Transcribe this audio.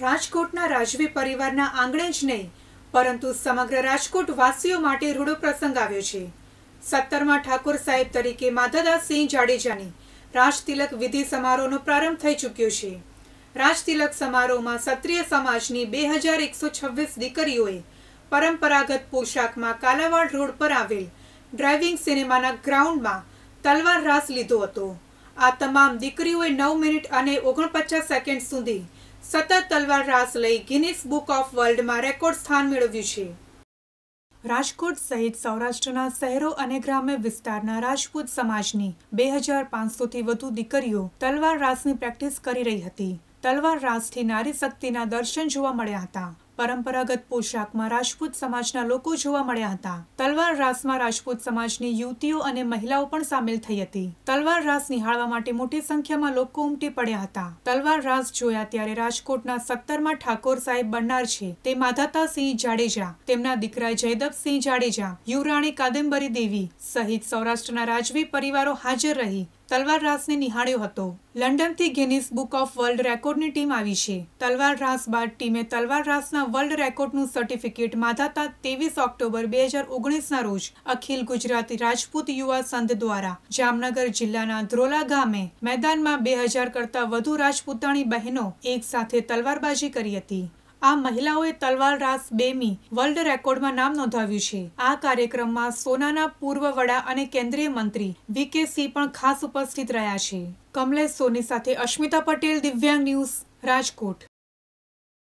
રાજકોટના રાજવી પરિવારના આંગણે જ નહીં પરંતુ સમગ્ર રાજકોટ વાસીઓ માટે રૂડો પ્રસંગ આવ્યો છે સત્તરમાં ઠાકોર સાહેબ તરીકે માધવદાસસિંહ જાડેજાની રાજતિલક વિધિ સમારોહનો પ્રારંભ થઈ ચૂક્યો છે રાજતિલક સમારોહમાં ક્ષત્રિય સમાજની બે હજાર એકસો છવ્વીસ દીકરીઓએ પરંપરાગત પોશાકમાં કાલાવાડ રોડ પર આવેલ ડ્રાઇવિંગ સિનેમાના ગ્રાઉન્ડમાં તલવાર રાસ લીધો હતો આ તમામ દીકરીઓએ નવ મિનિટ અને ઓગણપચાસ સેકન્ડ સુધી સતત તલવાર રાસ લઈ ગિનિસ બુક ઓફ વર્લ્ડમાં રેકોર્ડ સ્થાન મેળવ્યું છે રાજકોટ સહિત સૌરાષ્ટ્રના શહેરો અને ગ્રામ્ય વિસ્તારના રાજપૂત સમાજની બે હજાર પાંચસોથી વધુ દીકરીઓ તલવાર રાસની પ્રેક્ટિસ કરી રહી હતી તલવાર રાસથી નારી શક્તિના દર્શન જોવા મળ્યા હતા પરંપરાગત પોશાકમાં રાજપૂત સમાજના લોકો જોવા મળ્યા હતા તલવાર રાસમાં રાજપૂત સમાજની યુવતીઓ અને મહિલાઓ પણ સામેલ થઈ હતી તલવાર રાસ નિહાળવા માટે મોટી સંખ્યામાં લોકો ઉમટી પડ્યા હતા તલવાર રાસ જોયા ત્યારે રાજકોટના સત્તરમાં ઠાકોર સાહેબ બનનાર છે તે માધાતા સિંહ જાડેજા તેમના દીકરા જયદપસિંહ જાડેજા યુવરાણી કાદંબરી દેવી સહિત સૌરાષ્ટ્રના રાજવી પરિવારો હાજર રહી તલવાર રાસને નિહાળ્યો હતો લંડનથી ગિનિસ બુક ઓફ વર્લ્ડ રેકોર્ડની ટીમ આવી છે તલવાર રાસ બાદ ટીમે તલવાર રાસના વર્લ્ડ રેકોર્ડનું સર્ટિફિકેટ માધાતા ત્રેવીસ ઓક્ટોબર બે હજાર ઓગણીસના રોજ અખિલ ગુજરાતી રાજપૂત યુવા સંઘ દ્વારા જામનગર જિલ્લાના ધ્રોલા ગામે મેદાનમાં બે હજાર કરતા વધુ રાજપૂતાણી બહેનો એક સાથે તલવારબાજી કરી હતી આ મહિલાઓએ તલવાર રાસ બેમી વર્લ્ડ રેકોર્ડમાં નામ નોંધાવ્યું છે આ કાર્યક્રમમાં સોનાના પૂર્વ વડા અને કેન્દ્રીય મંત્રી વી કે સિંહ પણ ખાસ ઉપસ્થિત રહ્યા છે કમલેશ સોની સાથે અશ્મિતા પટેલ દિવ્યાંગ ન્યૂઝ રાજકોટ